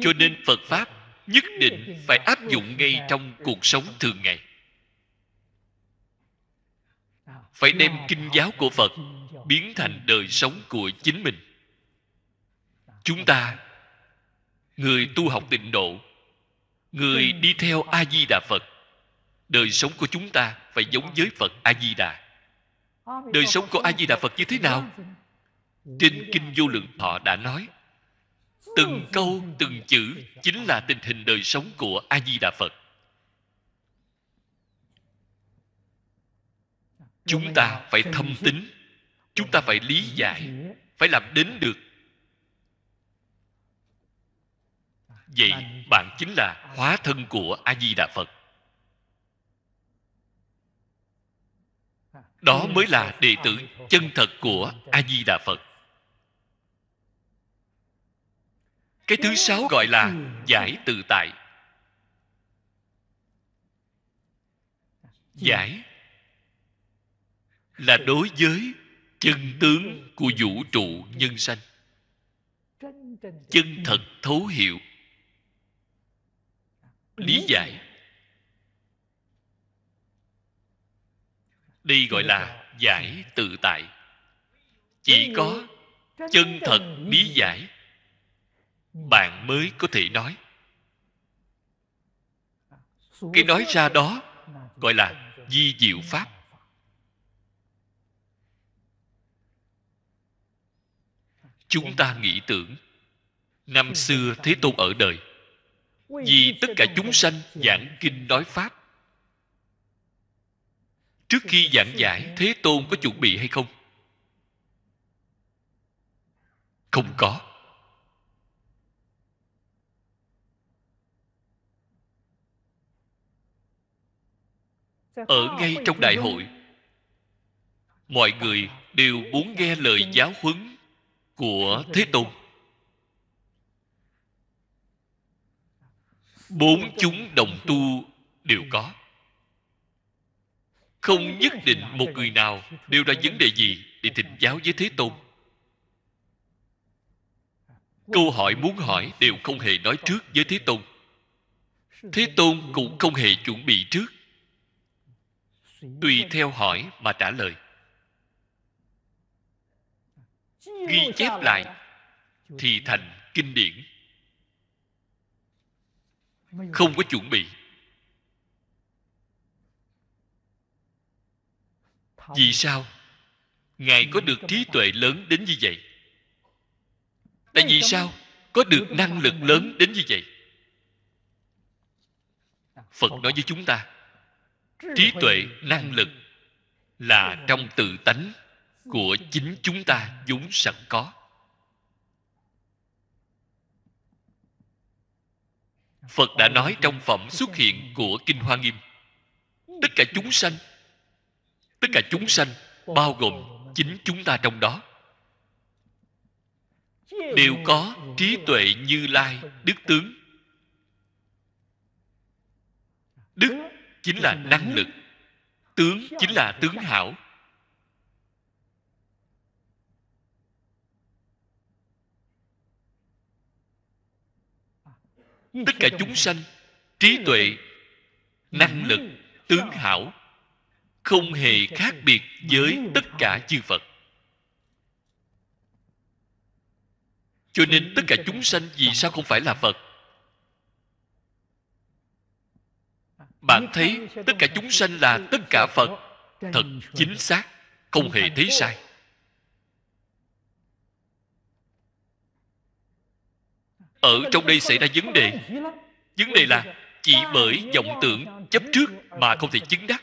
cho nên phật pháp nhất định phải áp dụng ngay trong cuộc sống thường ngày phải đem kinh giáo của phật biến thành đời sống của chính mình chúng ta người tu học tịnh độ người đi theo a di đà phật đời sống của chúng ta phải giống với phật a di đà đời sống của a di đà phật như thế nào trên kinh vô lượng thọ đã nói từng câu từng chữ chính là tình hình đời sống của a di đà phật chúng ta phải thâm tính chúng ta phải lý giải phải làm đến được vậy bạn chính là hóa thân của a di đà phật đó mới là đệ tử chân thật của a di đà phật cái thứ sáu gọi là giải tự tại giải là đối với chân tướng của vũ trụ nhân sanh chân thật thấu hiểu lý giải đi gọi là giải tự tại chỉ có chân thật lý giải bạn mới có thể nói cái nói ra đó gọi là di diệu pháp chúng ta nghĩ tưởng năm xưa thế tôn ở đời vì tất cả chúng sanh giảng kinh nói pháp trước khi giảng giải thế tôn có chuẩn bị hay không không có ở ngay trong đại hội mọi người đều muốn nghe lời giáo huấn của thế tôn bốn chúng đồng tu đều có không nhất định một người nào đều ra vấn đề gì để thỉnh giáo với thế tôn câu hỏi muốn hỏi đều không hề nói trước với thế tôn thế tôn cũng không hề chuẩn bị trước tùy theo hỏi mà trả lời ghi chép lại thì thành kinh điển không có chuẩn bị vì sao ngài có được trí tuệ lớn đến như vậy tại vì sao có được năng lực lớn đến như vậy phật nói với chúng ta trí tuệ năng lực là trong tự tánh của chính chúng ta vốn sẵn có phật đã nói trong phẩm xuất hiện của kinh hoa nghiêm tất cả chúng sanh tất cả chúng sanh bao gồm chính chúng ta trong đó đều có trí tuệ như lai đức tướng đức chính là năng lực tướng chính là tướng hảo tất cả chúng sanh trí tuệ năng lực tướng hảo không hề khác biệt với tất cả chư phật cho nên tất cả chúng sanh vì sao không phải là phật bạn thấy tất cả chúng sanh là tất cả phật thật chính xác không hề thấy sai ở trong đây xảy ra vấn đề vấn đề là chỉ bởi vọng tưởng chấp trước mà không thể chứng đắc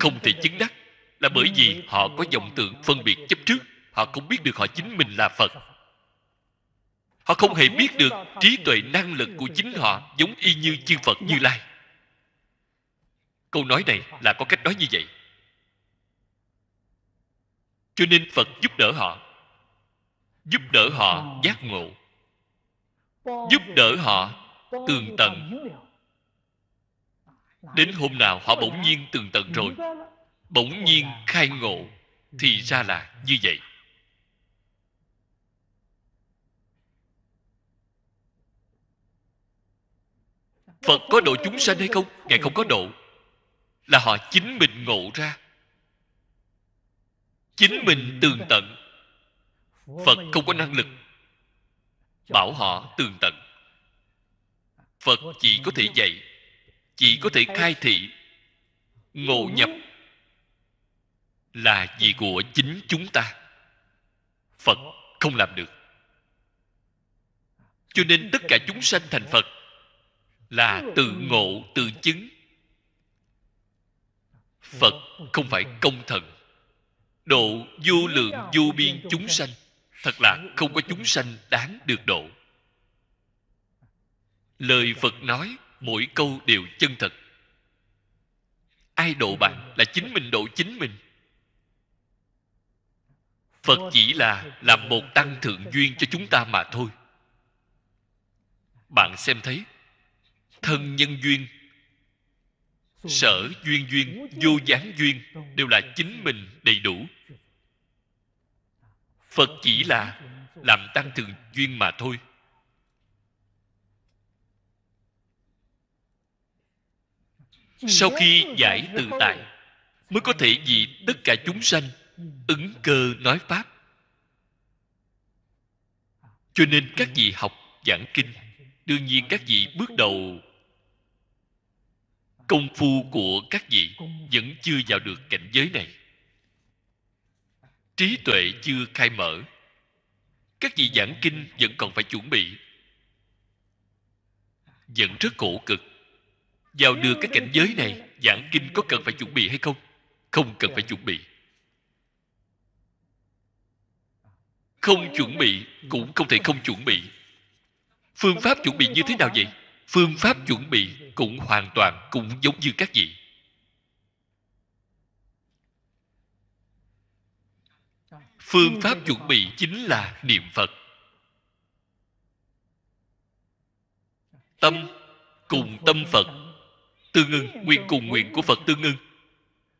không thể chứng đắc là bởi vì họ có vọng tưởng phân biệt chấp trước họ cũng biết được họ chính mình là phật họ không hề biết được trí tuệ năng lực của chính họ giống y như chư phật như lai câu nói này là có cách nói như vậy cho nên phật giúp đỡ họ giúp đỡ họ giác ngộ giúp đỡ họ tường tận đến hôm nào họ bỗng nhiên tường tận rồi bỗng nhiên khai ngộ thì ra là như vậy phật có độ chúng sanh hay không ngài không có độ là họ chính mình ngộ ra chính mình tường tận phật không có năng lực bảo họ tường tận phật chỉ có thể dạy chỉ có thể khai thị ngộ nhập là gì của chính chúng ta phật không làm được cho nên tất cả chúng sanh thành phật là tự ngộ tự chứng phật không phải công thần độ vô lượng vô biên chúng sanh thật là không có chúng sanh đáng được độ lời phật nói mỗi câu đều chân thật ai độ bạn là chính mình độ chính mình phật chỉ là làm một tăng thượng duyên cho chúng ta mà thôi bạn xem thấy thân nhân duyên sở duyên duyên vô gián duyên đều là chính mình đầy đủ phật chỉ là làm tăng thường duyên mà thôi sau khi giải tự tại mới có thể vì tất cả chúng sanh ứng cơ nói pháp cho nên các vị học giảng kinh đương nhiên các vị bước đầu công phu của các vị vẫn chưa vào được cảnh giới này trí tuệ chưa khai mở các vị giảng kinh vẫn còn phải chuẩn bị vẫn rất khổ cực vào được cái cảnh giới này giảng kinh có cần phải chuẩn bị hay không không cần phải chuẩn bị không chuẩn bị cũng không thể không chuẩn bị phương pháp chuẩn bị như thế nào vậy phương pháp chuẩn bị cũng hoàn toàn cũng giống như các vị phương pháp chuẩn bị chính là niệm phật tâm cùng tâm phật tương ưng nguyện cùng nguyện của phật tương ưng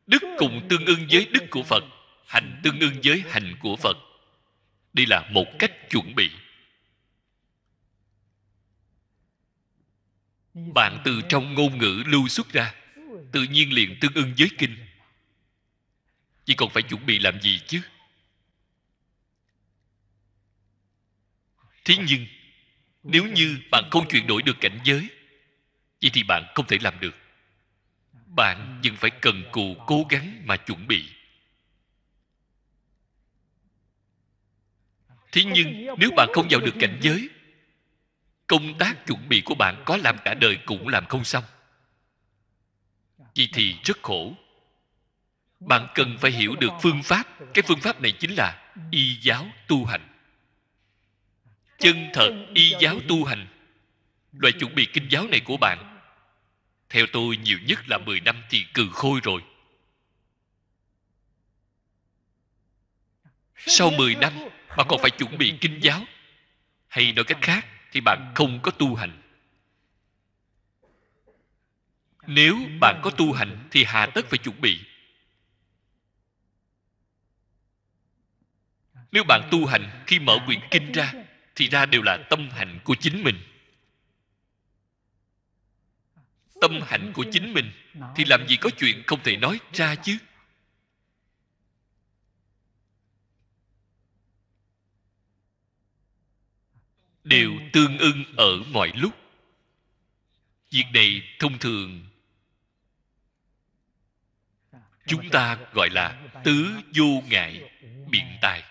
đức cùng tương ưng với đức của phật hành tương ưng với hành của phật đây là một cách chuẩn bị bạn từ trong ngôn ngữ lưu xuất ra tự nhiên liền tương ưng với kinh chỉ còn phải chuẩn bị làm gì chứ thế nhưng nếu như bạn không chuyển đổi được cảnh giới vậy thì bạn không thể làm được bạn vẫn phải cần cù cố gắng mà chuẩn bị thế nhưng nếu bạn không vào được cảnh giới công tác chuẩn bị của bạn có làm cả đời cũng làm không xong vì thì rất khổ bạn cần phải hiểu được phương pháp cái phương pháp này chính là y giáo tu hành chân thật y giáo tu hành loại chuẩn bị kinh giáo này của bạn theo tôi nhiều nhất là 10 năm thì cừ khôi rồi sau 10 năm mà còn phải chuẩn bị kinh giáo hay nói cách khác thì bạn không có tu hành nếu bạn có tu hành thì hà tất phải chuẩn bị nếu bạn tu hành khi mở quyển kinh ra thì ra đều là tâm hạnh của chính mình tâm hạnh của chính mình thì làm gì có chuyện không thể nói ra chứ đều tương ưng ở mọi lúc việc này thông thường chúng ta gọi là tứ vô ngại biện tài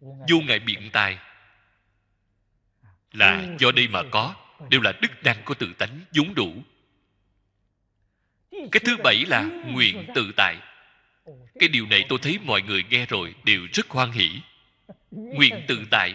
vô ngại biện tài là do đây mà có đều là đức năng của tự tánh vốn đủ cái thứ bảy là nguyện tự tại cái điều này tôi thấy mọi người nghe rồi đều rất hoan hỷ nguyện tự tại